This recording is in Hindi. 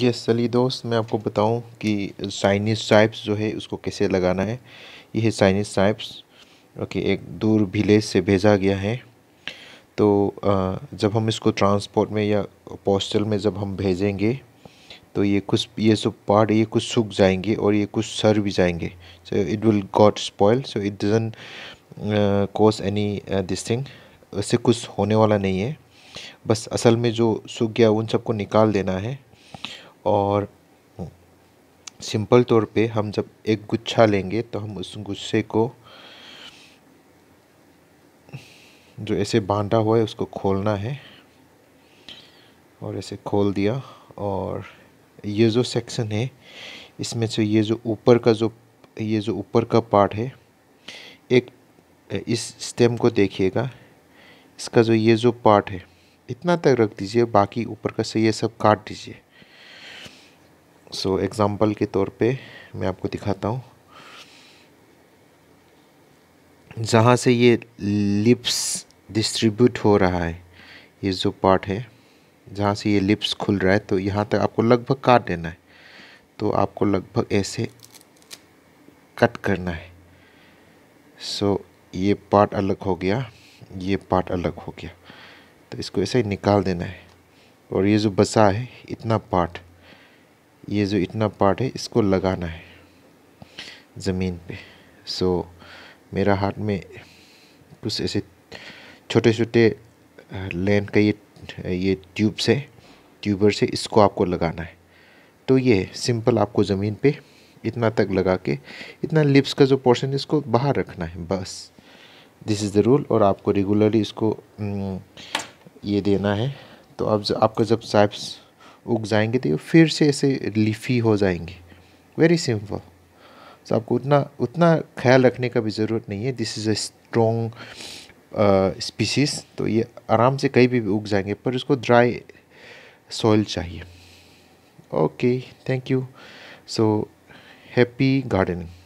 यस चलिए दोस्त मैं आपको बताऊं कि साइनिस साइप्स जो है उसको कैसे लगाना है ये है साइनिस साइप्स ओके एक दूर विलेज से भेजा गया है तो जब हम इसको ट्रांसपोर्ट में या पोस्टल में जब हम भेजेंगे तो ये कुछ ये सब पार्ट ये कुछ सूख जाएंगे और ये कुछ सर भी जाएंगे so it will got spoil so it doesn't cause any this thing उससे कुछ होने वाला नहीं है बस असल में जो सूख गया उन सबको निकाल देना है और सिंपल तौर पे हम जब एक गुच्छा लेंगे तो हम उस गुच्छे को जो ऐसे बांधा हुआ है उसको खोलना है और ऐसे खोल दिया और ये जो सेक्शन है इसमें से ये जो ऊपर का जो ये जो ऊपर का पार्ट है एक इस स्टेम को देखिएगा इसका जो ये जो पार्ट है इतना तक रख दीजिए बाकी ऊपर का से ये सब काट दीजिए सो so, एग्ज़ाम्पल के तौर पे मैं आपको दिखाता हूँ जहाँ से ये लिप्स डिस्ट्रीब्यूट हो रहा है ये जो पार्ट है जहाँ से ये लिप्स खुल रहा है तो यहाँ तक आपको लगभग काट देना है तो आपको लगभग ऐसे कट करना है सो so, ये पार्ट अलग हो गया ये पार्ट अलग हो गया तो इसको ऐसे ही निकाल देना है और ये जो बसा है इतना पार्ट ये जो इतना पार्ट है इसको लगाना है ज़मीन पे सो so, मेरा हाथ में कुछ ऐसे छोटे छोटे लेंथ का ये ये ट्यूब से ट्यूबर से इसको आपको लगाना है तो ये सिंपल आपको ज़मीन पे इतना तक लगा के इतना लिप्स का जो पोर्शन है इसको बाहर रखना है बस दिस इज़ द रूल और आपको रेगुलरली इसको ये देना है तो अब आपका जब साइप्स उग जाएंगे तो ये फिर से ऐसे लिफी हो जाएंगे वेरी सिंपल सो आपको उतना उतना ख्याल रखने का भी ज़रूरत नहीं है this is a strong species तो ये आराम से कहीं भी उग जाएंगे पर इसको ड्राई सॉइल चाहिए okay thank you so happy gardening